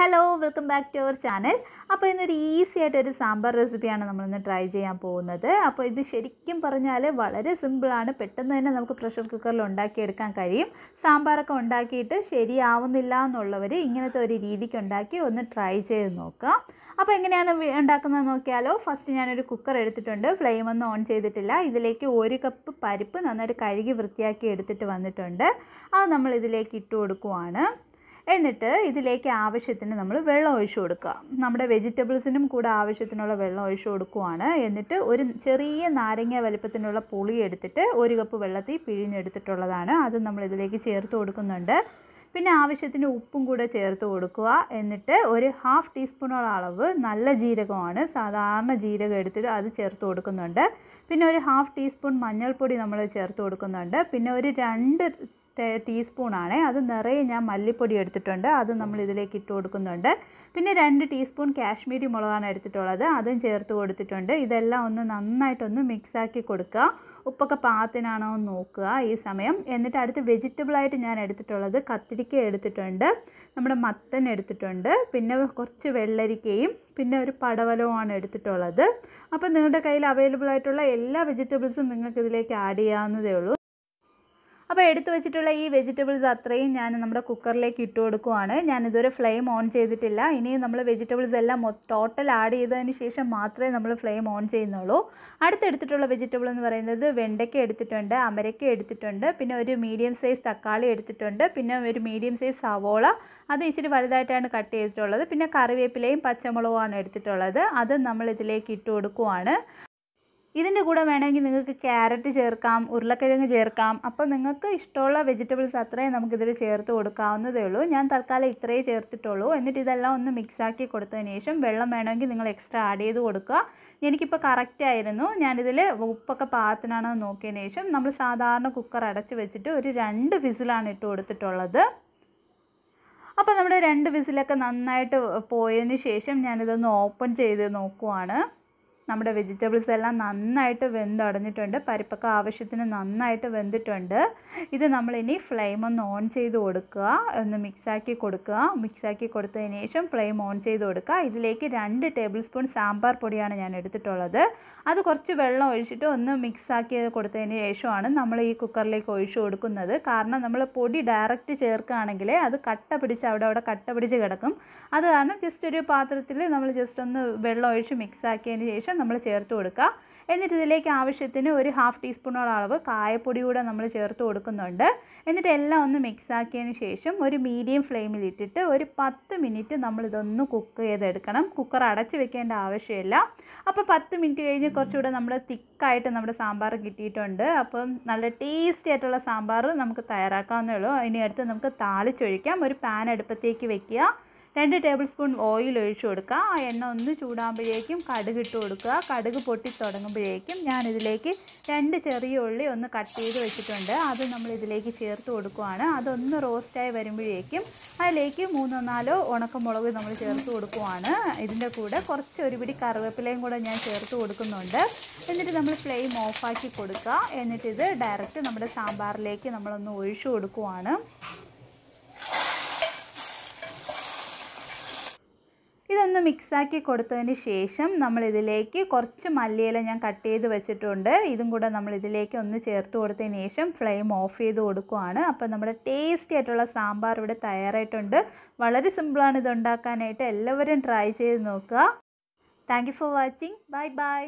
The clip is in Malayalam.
hello welcome back to our channel അപ്പോൾ ഇന്നൊരു ഈസി ആയിട്ട് ഒരു സാമ്പാർ റെസിപ്പിയാണ് നമ്മളിന്ന് ട്രൈ ചെയ്യാൻ പോകുന്നത് അപ്പോൾ ഇത് ശരിക്കും പറഞ്ഞാൽ വളരെ സിമ്പിളാണ് പെട്ടെന്ന് തന്നെ നമുക്ക് പ്രഷർ കുക്കറിൽ ഉണ്ടാക്കിയെടുക്കാൻ കഴിയും സാമ്പാറൊക്കെ ഉണ്ടാക്കിയിട്ട് ശരിയാവുന്നില്ല എന്നുള്ളവർ ഇങ്ങനത്തെ ഒരു രീതിക്ക് ഉണ്ടാക്കി ഒന്ന് ട്രൈ ചെയ്ത് നോക്കാം അപ്പോൾ എങ്ങനെയാണ് ഉണ്ടാക്കുന്നത് നോക്കിയാലോ ഫസ്റ്റ് ഞാനൊരു കുക്കർ എടുത്തിട്ടുണ്ട് ഫ്ലെയിം ഒന്നും ഓൺ ചെയ്തിട്ടില്ല ഇതിലേക്ക് ഒരു കപ്പ് പരിപ്പ് നന്നായിട്ട് കഴുകി വൃത്തിയാക്കി എടുത്തിട്ട് വന്നിട്ടുണ്ട് അത് നമ്മൾ ഇതിലേക്ക് ഇട്ട് കൊടുക്കുവാണ് എന്നിട്ട് ഇതിലേക്ക് ആവശ്യത്തിന് നമ്മൾ വെള്ളം ഒഴിച്ചു കൊടുക്കുക നമ്മുടെ വെജിറ്റബിൾസിനും കൂടെ ആവശ്യത്തിനുള്ള വെള്ളം ഒഴിച്ചു കൊടുക്കുവാണ് എന്നിട്ട് ഒരു ചെറിയ നാരങ്ങ വലിപ്പത്തിനുള്ള പുളി എടുത്തിട്ട് ഒരു കപ്പ് വെള്ളത്തിൽ പിഴിഞ്ഞെടുത്തിട്ടുള്ളതാണ് അത് നമ്മൾ ഇതിലേക്ക് ചേർത്ത് കൊടുക്കുന്നുണ്ട് പിന്നെ ആവശ്യത്തിന് ഉപ്പും കൂടെ ചേർത്ത് കൊടുക്കുക എന്നിട്ട് ഒരു ഹാഫ് ടീസ്പൂണോളം അളവ് നല്ല ജീരകമാണ് സാധാരണ ജീരകം എടുത്തിട്ട് അത് ചേർത്ത് കൊടുക്കുന്നുണ്ട് പിന്നെ ഒരു ഹാഫ് ടീസ്പൂൺ മഞ്ഞൾപ്പൊടി നമ്മൾ ചേർത്ത് കൊടുക്കുന്നുണ്ട് പിന്നെ ഒരു രണ്ട് ടീസ്പൂണാണ് അത് നിറയെ ഞാൻ മല്ലിപ്പൊടി എടുത്തിട്ടുണ്ട് അത് നമ്മൾ ഇതിലേക്ക് ഇട്ട് കൊടുക്കുന്നുണ്ട് പിന്നെ രണ്ട് ടീസ്പൂൺ കാശ്മീരി മുളകാണ് എടുത്തിട്ടുള്ളത് അതും ചേർത്ത് കൊടുത്തിട്ടുണ്ട് ഇതെല്ലാം ഒന്ന് നന്നായിട്ടൊന്ന് മിക്സാക്കി കൊടുക്കുക ഉപ്പൊക്കെ പാകത്തിനാണോ എന്ന് നോക്കുക ഈ സമയം എന്നിട്ട് അടുത്ത് വെജിറ്റബിളായിട്ട് ഞാൻ എടുത്തിട്ടുള്ളത് കത്തിരിക്ക എടുത്തിട്ടുണ്ട് നമ്മുടെ മത്തൻ എടുത്തിട്ടുണ്ട് പിന്നെ കുറച്ച് വെള്ളരിക്കയും പിന്നെ ഒരു പടവലവുമാണ് എടുത്തിട്ടുള്ളത് അപ്പോൾ നിങ്ങളുടെ കയ്യിൽ അവൈലബിൾ ആയിട്ടുള്ള എല്ലാ വെജിറ്റബിൾസും നിങ്ങൾക്ക് ഇതിലേക്ക് ആഡ് ചെയ്യാവുന്നതേ ഉള്ളൂ അപ്പോൾ എടുത്തു വെച്ചിട്ടുള്ള ഈ വെജിറ്റബിൾസ് അത്രയും ഞാൻ നമ്മുടെ കുക്കറിലേക്ക് ഇട്ട് കൊടുക്കുവാണ് ഞാനിതുവരെ ഫ്ലെയിം ഓൺ ചെയ്തിട്ടില്ല ഇനിയും നമ്മൾ വെജിറ്റബിൾസ് എല്ലാം ടോട്ടൽ ആഡ് ചെയ്തതിന് ശേഷം മാത്രമേ നമ്മൾ ഫ്ലെയിം ഓൺ ചെയ്യുന്നുള്ളൂ അടുത്തെടുത്തിട്ടുള്ള വെജിറ്റബിൾ എന്ന് പറയുന്നത് വെണ്ടയ്ക്ക എടുത്തിട്ടുണ്ട് അമരയ്ക്ക എടുത്തിട്ടുണ്ട് പിന്നെ ഒരു മീഡിയം സൈസ് തക്കാളി എടുത്തിട്ടുണ്ട് പിന്നെ ഒരു മീഡിയം സൈസ് സവോള അത് ഇച്ചിരി വലുതായിട്ടാണ് കട്ട് ചെയ്തിട്ടുള്ളത് പിന്നെ കറിവേപ്പിലയും പച്ചമുളകുമാണ് എടുത്തിട്ടുള്ളത് അത് നമ്മൾ ഇതിലേക്ക് ഇട്ട് കൊടുക്കുവാണ് ഇതിൻ്റെ കൂടെ വേണമെങ്കിൽ നിങ്ങൾക്ക് ക്യാരറ്റ് ചേർക്കാം ഉരുളക്കിഴങ്ങ് ചേർക്കാം അപ്പോൾ നിങ്ങൾക്ക് ഇഷ്ടമുള്ള വെജിറ്റബിൾസ് അത്രയും നമുക്കിതിൽ ചേർത്ത് കൊടുക്കാവുന്നതേ ഉള്ളൂ ഞാൻ തൽക്കാലം ഇത്രയേ ചേർത്തിട്ടുള്ളൂ എന്നിട്ട് ഇതെല്ലാം ഒന്ന് മിക്സാക്കി കൊടുത്തതിന് ശേഷം വെള്ളം വേണമെങ്കിൽ നിങ്ങൾ എക്സ്ട്രാ ആഡ് ചെയ്ത് കൊടുക്കുക എനിക്കിപ്പോൾ കറക്റ്റ് ആയിരുന്നു ഞാനിതിൽ ഉപ്പൊക്കെ പാകത്തിനാണോ നോക്കിയതിന് ശേഷം നമ്മൾ സാധാരണ കുക്കർ അടച്ച് വെച്ചിട്ട് ഒരു രണ്ട് വിസിലാണ് ഇട്ട് കൊടുത്തിട്ടുള്ളത് അപ്പോൾ നമ്മുടെ രണ്ട് വിസിലൊക്കെ നന്നായിട്ട് പോയതിന് ശേഷം ഞാനിതൊന്ന് ഓപ്പൺ ചെയ്ത് നോക്കുവാണ് നമ്മുടെ വെജിറ്റബിൾസ് എല്ലാം നന്നായിട്ട് വെന്തടഞ്ഞിട്ടുണ്ട് പരിപ്പൊക്കെ ആവശ്യത്തിന് നന്നായിട്ട് വെന്തിട്ടുണ്ട് ഇത് നമ്മളിനി ഫ്ലെയിം ഒന്ന് ഓൺ ചെയ്ത് കൊടുക്കുക ഒന്ന് മിക്സാക്കി കൊടുക്കുക മിക്സാക്കി കൊടുത്തതിന് ശേഷം ഫ്ലെയിം ഓൺ ചെയ്ത് കൊടുക്കുക ഇതിലേക്ക് രണ്ട് ടേബിൾ സ്പൂൺ സാമ്പാർ പൊടിയാണ് ഞാൻ എടുത്തിട്ടുള്ളത് അത് കുറച്ച് വെള്ളം ഒഴിച്ചിട്ട് ഒന്ന് മിക്സാക്കി കൊടുത്തതിന് ശേഷമാണ് നമ്മൾ ഈ കുക്കറിലേക്ക് ഒഴിച്ചു കൊടുക്കുന്നത് കാരണം നമ്മൾ പൊടി ഡയറക്റ്റ് ചേർക്കുകയാണെങ്കിൽ അത് കട്ട പിടിച്ച് അവിടെ അവിടെ കട്ട പിടിച്ച് കിടക്കും അത് കാരണം ജസ്റ്റ് ഒരു പാത്രത്തിൽ നമ്മൾ ജസ്റ്റ് ഒന്ന് വെള്ളം ഒഴിച്ച് മിക്സാക്കിയതിന് ശേഷം നമ്മൾ ചേർത്ത് കൊടുക്കുക എന്നിട്ട് ഇതിലേക്ക് ആവശ്യത്തിന് ഒരു ഹാഫ് ടീസ്പൂണോളം അളവ് കായപ്പൊടി കൂടെ നമ്മൾ ചേർത്ത് കൊടുക്കുന്നുണ്ട് എന്നിട്ട് എല്ലാം ഒന്ന് മിക്സ് ആക്കിയതിന് ശേഷം ഒരു മീഡിയം ഫ്ലെയിമിൽ ഇട്ടിട്ട് ഒരു പത്ത് മിനിറ്റ് നമ്മളിതൊന്ന് കുക്ക് ചെയ്തെടുക്കണം കുക്കർ അടച്ച് വെക്കേണ്ട ആവശ്യമില്ല അപ്പോൾ പത്ത് മിനിറ്റ് കഴിഞ്ഞ് കുറച്ചുകൂടെ നമ്മൾ തിക്കായിട്ട് നമ്മുടെ സാമ്പാർ കിട്ടിയിട്ടുണ്ട് അപ്പം നല്ല ടേസ്റ്റി ആയിട്ടുള്ള സാമ്പാർ നമുക്ക് തയ്യാറാക്കാവുന്നേ ഉള്ളൂ അതിനടുത്ത് നമുക്ക് താളിച്ചൊഴിക്കാം ഒരു പാൻ അടുപ്പത്തേക്ക് വെക്കുക രണ്ട് ടേബിൾ സ്പൂൺ ഓയിൽ ഒഴിച്ചു കൊടുക്കുക ആ എണ്ണ ഒന്ന് ചൂടാകുമ്പോഴേക്കും കടുക് ഇട്ട് കൊടുക്കുക കടുക് പൊട്ടി തുടങ്ങുമ്പോഴേക്കും ഞാനിതിലേക്ക് രണ്ട് ചെറിയ ഉള്ളി ഒന്ന് കട്ട് ചെയ്ത് വെച്ചിട്ടുണ്ട് അത് നമ്മൾ ഇതിലേക്ക് ചേർത്ത് കൊടുക്കുവാണ് അതൊന്ന് റോസ്റ്റായി വരുമ്പോഴേക്കും അതിലേക്ക് മൂന്നോ നാലോ ഉണക്കമുളക് നമ്മൾ ചേർത്ത് കൊടുക്കുവാണ് ഇതിൻ്റെ കൂടെ കുറച്ച് ഒരു പിടി കറിവേപ്പിലയും കൂടെ ഞാൻ ചേർത്ത് കൊടുക്കുന്നുണ്ട് എന്നിട്ട് നമ്മൾ ഫ്ലെയിം ഓഫാക്കി കൊടുക്കുക എന്നിട്ട് ഇത് ഡയറക്റ്റ് നമ്മുടെ സാമ്പാറിലേക്ക് നമ്മളൊന്ന് ഒഴിച്ചു കൊടുക്കുവാണ് ഒന്ന് മിക്സാക്കി കൊടുത്തതിന് ശേഷം നമ്മളിതിലേക്ക് കുറച്ച് മല്ലിയില ഞാൻ കട്ട് ചെയ്ത് വെച്ചിട്ടുണ്ട് ഇതും കൂടെ നമ്മളിതിലേക്ക് ഒന്ന് ചേർത്ത് കൊടുത്തതിന് ശേഷം ഫ്ലെയിം ഓഫ് ചെയ്ത് കൊടുക്കുവാണ് അപ്പോൾ നമ്മുടെ ടേസ്റ്റി ആയിട്ടുള്ള സാമ്പാർ ഇവിടെ തയ്യാറായിട്ടുണ്ട് വളരെ സിമ്പിളാണ് ഇത് ഉണ്ടാക്കാനായിട്ട് എല്ലാവരും ട്രൈ ചെയ്ത് നോക്കുക thank for watching bye by